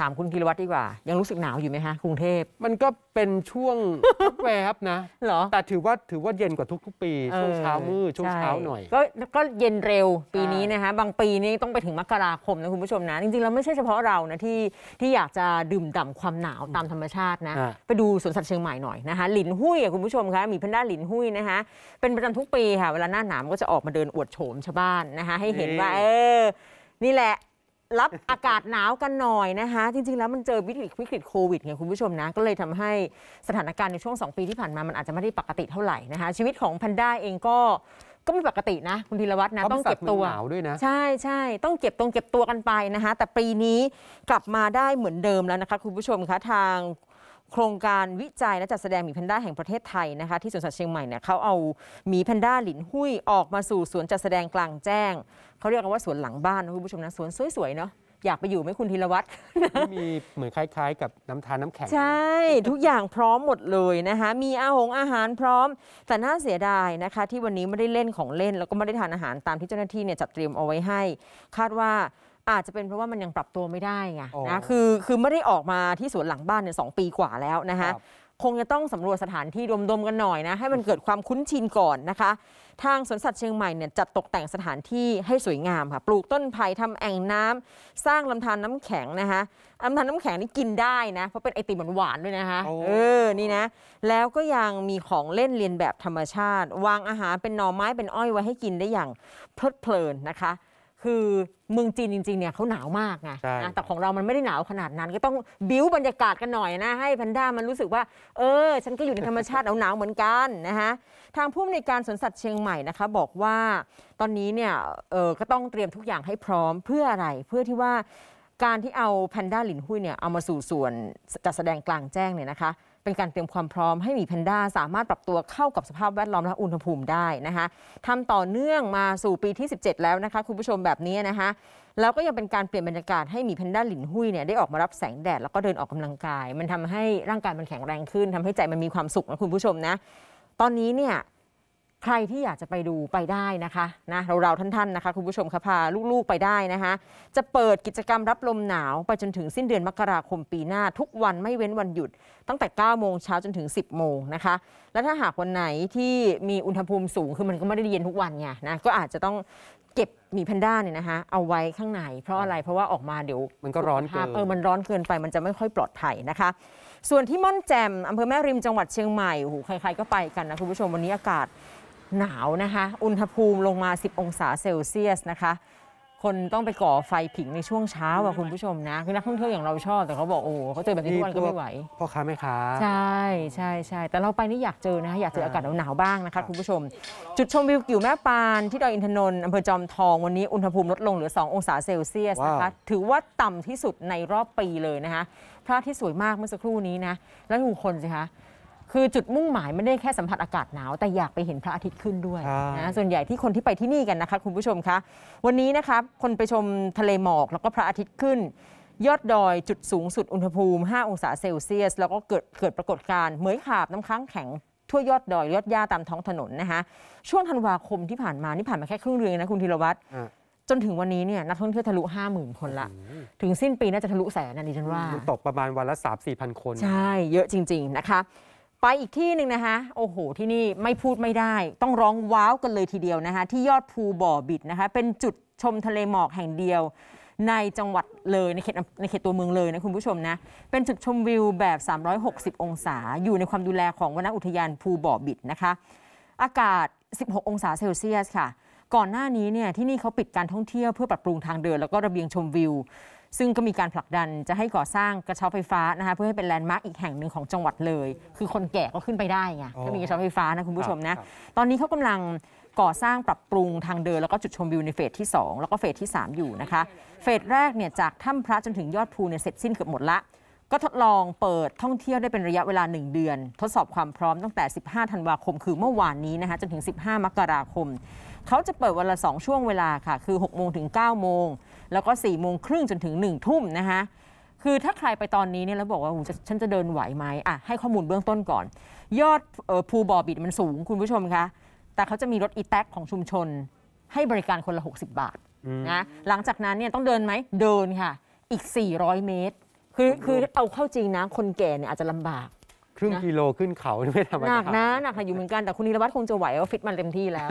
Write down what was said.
ถามคุณกิรวัตรดีกว่ายังรู้สึกหนาวอยู่ไหมฮะกรุงเทพมันก็เป็นช่วงแวบนะเหรอ แต่ถือว่าถือว่าเย็นกว่าทุกๆปี ช่วงเช้ามืดช่วงเช้าหน่อยก็ก็เย็นเร็วปีนี้นะคะบางปีนี้ต้องไปถึงมกราคมนะคุณผู้ชมนะจริงๆเราไม่ใช่เฉพาะเรานะที่ที่อยากจะดื่มด่ำความหนาวตามธรรมชาตินะ ไปดูสวนสัตว์เชียงใหม่หน่อยนะคะหลินหุ้ยคุณผู้ชมคะมีพันด้าหลินหุ้ยนะคะเป็นประจำทุกปีค่ะเวลาหน้าหนาวก็จะออกมาเดินอวดโฉมชาวบ้านนะคะให้เห็นว่าเออนี่แหละรับอากาศหนาวกันหน่อยนะคะจริงๆแล้วมันเจอวิกฤตวิกฤตโควิดไงคุณผู้ชมนะ ก็เลยทำให้สถานการณ์ในช่วง 2 ปีที่ผ่านมามันอาจจะไม่ได้ปกติเท่าไหร่นะคะชีวิตของแพนด้าเองก็ ก็ไม่ปกตินะคุณธีรวัตรนะ ต้องเก็บตัวหนาวด้วยนะใช่ใช่ต้องเก็บตรงเก็บตัวกันไปนะคะแต่ปีนี้กลับมาได้เหมือนเดิมแล้วนะคะคุณผู้ชมคะทางโครงการวิจัยและจัดแสดงหมีแพนด้าแห่งประเทศไทยนะคะ ที่สวนสัตว์เชียงใหม่เนี่ยเขาเอาหมีแพนด้าหลินหุ้ยออกมาสู่สวนจัดแสดงกลางแจ้งเขาเรียกกันว่าสวนหลังบ้านนะคุณผู้ชมนะสวนสวยๆเนาะอยากไปอยู่ไหมคุณธีรวัตรมีเหมือนคล้ายๆ กับน้ำทานน้ำแข็งใช่ ทุกอย่างพร้อมหมดเลยนะคะมีอาหงอาหารพร้อม แต่น่าเสียดายนะคะ ที่วันนี้ไม่ได้เล่นของเล่นแล้วก็ไม่ได้ทานอาหารตามที่เจ้าหน้าที่เนี่ยจัดเตรียมเอาไว้ให้ คาดว่าอาจจะเป็นเพราะว่ามันยังปรับตัวไม่ได้ไงนะคือคือไม่ได้ออกมาที่สวนหลังบ้านเนี่ยสปีกว่าแล้วนะคะคงจะต้องสำรวจสถานที่ดมๆกันหน่อยนะ ให้มันเกิดความคุ้นชินก่อนนะคะ ทางสวนสัตว์เชียงใหม่เนี่ยจัดตกแต่งสถานที่ให้สวยงามค่ะ ปลูกต้นไผ่ทำแอ่งน้ำสร้างลำธารน้ำแข็งนะคะลำธารน้ำแข็งนี่กินได้นะเพราะเป็นไอติมหวานด้วยนะคะเออนี่นะ แล้วก็ยังมีของเล่นเรียนแบบธรรมชาติ วางอาหารเป็นหน่อไม้เป็นอ้อยไว้ให้กินได้อย่างเพลิดเพลินนะคะคือเมืองจีนจริงๆ เนี่ยเขาหนาวมากไงนะแต่ของเรามันไม่ได้หนาวขนาดนั้น ก็ต้องบิ้วบรรยากาศกันหน่อยนะให้แพนด้ามันรู้สึกว่าเออ ฉันก็อยู่ในธรรมชาติหนาวๆเหมือนกันนะคะทางผู้อำนวยการสวนสัตว์เชียงใหม่นะคะ บอกว่าตอนนี้เนี่ยเออก็ต้องเตรียมทุกอย่างให้พร้อมเพื่ออะไร เพื่อที่ว่าการที่เอาแพนด้าหลินหุ้ยเนี่ยเอามาสู่ส่วนจัดแสดงกลางแจ้งเนี่ยนะคะเป็นการเตรียมความพร้อมให้หมีแพนด้า สามารถปรับตัวเข้ากับสภาพแวดล้อมและอุณหภูมิได้นะคะทำต่อเนื่องมาสู่ปีที่ 17 แล้วนะคะคุณผู้ชมแบบนี้นะคะแล้วก็ยังเป็นการเปลี่ยนบรรยากาศให้มีแพนด้าหลินหุ้ยเนี่ยได้ออกมารับแสงแดดแล้วก็เดินออกกำลังกาย มันทำให้ร่างกายมันแข็งแรงขึ้นทำให้ใจมันมีความสุขนะคุณผู้ชมนะตอนนี้เนี่ยใครที่อยากจะไปดูไปได้นะคะนะเรา ๆ ท่านๆนะคะคุณผู้ชมคะพาลูกๆไปได้นะคะ จะเปิดกิจกรรมรับลมหนาว ไปจนถึงสิ้นเดือนมกราคมปีหน้าทุกวันไม่เว้นวันหยุด ตั้งแต่ 9 โมงเช้าจนถึง 10 โมงนะคะ และถ้าหากวันไหนที่มีอุณหภูมิสูงคือมันก็ไม่ได้เย็นทุกวันไงนะก็อาจจะต้องเก็บมีแพนด้าเนี่ยนะคะเอาไว้ข้างในเพราะอะไรเพราะว่าออกมาเดี๋ยวมันก็ร้อนเกินเออมันร้อนเกินไปมันจะไม่ค่อยปลอดภัยนะคะ ส่วนที่ม่อนแจ่มอำเภอแม่ริมจังหวัดเชียงใหม่โอ้โหใครๆ ก็ไปกันนะคุณผู้ชมวันนี้อากาศหนาวนะคะ อุณหภูมิลงมา 10 องศาเซลเซียสนะคะ คนต้องไปก่อไฟผิงในช่วงเช้าอะคุณผู้ชมนะ คือนักท่องเที่ยวอย่างเราชอบ แต่เขาบอกโอ้เขาเจอแบบนี้ทุกวันก็ไม่ไหว พ่อค้าแม่ค้าใช่ใช่ใช่ แต่เราไปนี่อยากเจอนะอยากเจออากาศหนาวๆบ้างนะคะคุณผู้ชม จุดชมวิวกิ่วแม่ปานที่ดอยอินทนนท์อำเภอจอมทองวันนี้อุณหภูมิลดลงเหลือ 2 องศาเซลเซียสนะคะ ถือว่าต่ำที่สุดในรอบปีเลยนะคะ พระที่สวยมากเมื่อสักครู่นี้นะ แล้วดูคนสิคะคือจุดมุ่งหมายไม่ได้แค่สัมผัสอากาศหนาวแต่อยากไปเห็นพระอาทิตย์ขึ้นด้วยนะส่วนใหญ่ที่คนที่ไปที่นี่กันนะคะ คุณผู้ชมคะวันนี้นะคะคนไปชมทะเลหมอกแล้วก็พระอาทิตย์ขึ้น ยอดดอยจุดสูงสุดอุณหภูมิ 5 องศาเซลเซียส แล้วก็เกิดเกิดปรากฏการณ์เหมยขาบน้ำค้างแข็ง ทั่วยอดดอย ยอดหญ้าตามท้องถนนนะคะช่วงธันวาคมที่ผ่านมานี่ผ่านมาแค่ครึ่งเดือนนะคุณธีรวัตรจนถึงวันนี้เนี่ยนักท่องเที่ยวทะลุ 50,000 คนละถึงสิ้นปีน่าจะทะลุแสนนะดิฉันว่าตกประมาณวันละ3 4พันคนใช่ เยอะจริง ๆนะคะไปอีกที่หนึ่งนะคะโอ้โหที่นี่ไม่พูดไม่ได้ต้องร้องว้าวกันเลยทีเดียวนะคะที่ยอดภูบ่อบิดนะคะเป็นจุดชมทะเลหมอกแห่งเดียว ในจังหวัดเลย ในเขตในเขตตัวเมืองเลยนะคุณผู้ชมนะเป็นจุดชมวิวแบบ 360 องศาอยู่ในความดูแลของวนอุทยานภูบ่อบิดนะคะ อากาศ 16 องศาเซลเซียสค่ะก่อนหน้านี้เนี่ยที่นี่เขาปิดการท่องเที่ยวเพื่อปรับปรุงทางเดิน แล้วก็ระเบียงชมวิว ซึ่งก็มีการผลักดันจะให้ก่อสร้างกระเช้าไฟฟ้านะคะเพื่อให้เป็นแลนด์มาร์กอีกแห่งหนึ่งของจังหวัดเลย คือคนแก่ก็ขึ้นไปได้ไงก็มีกระเช้าไฟฟ้านะคุณผู้ชมนะตอนนี้เขากำลังก่อสร้างปรับปรุงทางเดิน แล้วก็จุดชมวิวในเฟสที่2 แล้วก็เฟสที่3 อยู่นะคะเฟสแรกเนี่ยจากถ้ำพระจนถึงยอดภูเนี่ยเสร็จสิ้นเกือบหมดละก็ทดลองเปิดท่องเที่ยวได้เป็นระยะเวลา 1 เดือน ทดสอบความพร้อมตั้งแต่ 15 ธันวาคม คือเมื่อวานนี้นะคะจนถึง 15 มกราคม เขาจะเปิดวันละ 2 ช่วงเวลาค่ะ คือ6 โมงถึง 9 โมง แล้วก็ 4 โมงครึ่งจนถึง 1 ทุ่มนะคะคือถ้าใครไปตอนนี้เนี่ยแล้วบอกว่าฉันจะเดินไหวไหมอ่ะให้ข้อมูลเบื้องต้นก่อน ยอดภูบอบิดมันสูง คุณผู้ชมคะแต่เขาจะมีรถอีแท็กของชุมชนให้บริการคนละ 60 บาทนะหลังจากนั้นเนี่ยต้องเดินไหมเดินค่ะอีก 400 เมตรคือคือเอาเข้าจริงนะ คนแก่เนี่ยอาจจะลำบาก ครึ่งกิโลขึ้นเขา่ไม่ธรรมหนัากนะหนัก่อยู่เหมือนกันแต่คุณนิรวัตรคงจะไหวว่าฟิตมันเต็มที่แล้ว